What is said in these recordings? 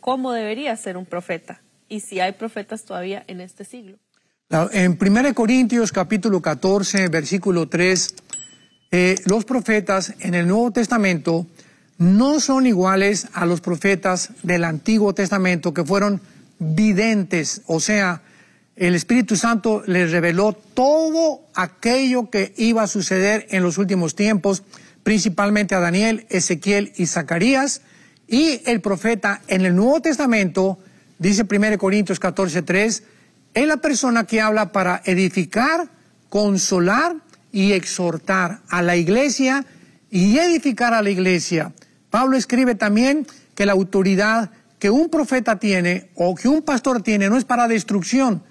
cómo debería ser un profeta y si hay profetas todavía en este siglo. En 1 Corintios capítulo 14, versículo 3, eh, los profetas en el Nuevo Testamento no son iguales a los profetas del Antiguo Testamento que fueron videntes, o sea, el Espíritu Santo les reveló todo aquello que iba a suceder en los últimos tiempos, principalmente a Daniel, Ezequiel y Zacarías, y el profeta en el Nuevo Testamento, dice 1 Corintios 14:3, es la persona que habla para edificar, consolar y exhortar a la iglesia y edificar a la iglesia. Pablo escribe también que la autoridad que un profeta tiene o que un pastor tiene no es para destrucción,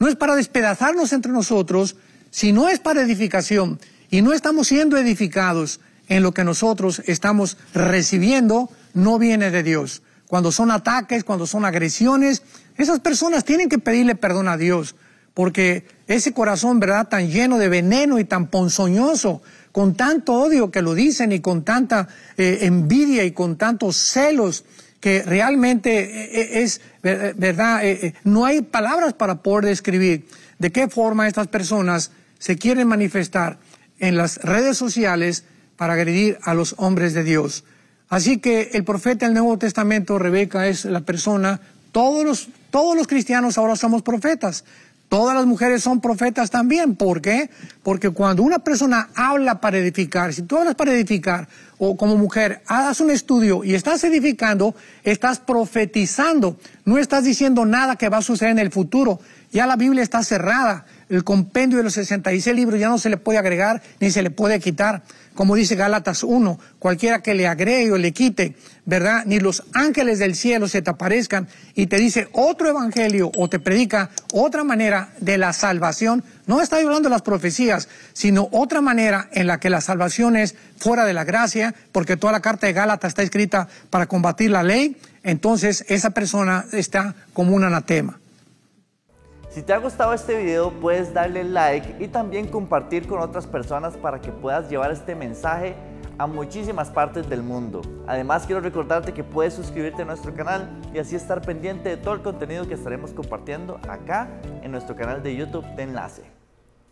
no es para despedazarnos entre nosotros, sino es para edificación. Y no estamos siendo edificados en lo que nosotros estamos recibiendo no viene de Dios. Cuando son ataques, cuando son agresiones, esas personas tienen que pedirle perdón a Dios, porque ese corazón, ¿verdad?, tan lleno de veneno y tan ponzoñoso, con tanto odio que lo dicen y con tanta eh, envidia y con tantos celos, que realmente eh, eh, es, ¿verdad? No hay palabras para poder describir de qué forma estas personas se quieren manifestar en las redes sociales para agredir a los hombres de Dios. Así que el profeta del Nuevo Testamento, Rebeca, es la persona, todos los, todos los cristianos ahora somos profetas. Todas las mujeres son profetas también. ¿Por qué? Porque cuando una persona habla para edificar, si tú hablas para edificar, o como mujer, hagas un estudio y estás edificando, estás profetizando, no estás diciendo nada que va a suceder en el futuro. Ya la Biblia está cerrada, el compendio de los 66 libros ya no se le puede agregar ni se le puede quitar. Como dice Gálatas 1, cualquiera que le agregue o le quite, ¿verdad? Ni los ángeles del cielo se te aparezcan y te dice otro evangelio o te predica otra manera de la salvación, no está violando las profecías, sino otra manera en la que la salvación es fuera de la gracia, porque toda la carta de Gálatas está escrita para combatir la ley, entonces esa persona está como un anatema. Si te ha gustado este video puedes darle like y también compartir con otras personas para que puedas llevar este mensaje a muchísimas partes del mundo. Además quiero recordarte que puedes suscribirte a nuestro canal y así estar pendiente de todo el contenido que estaremos compartiendo acá en nuestro canal de YouTube de Enlace.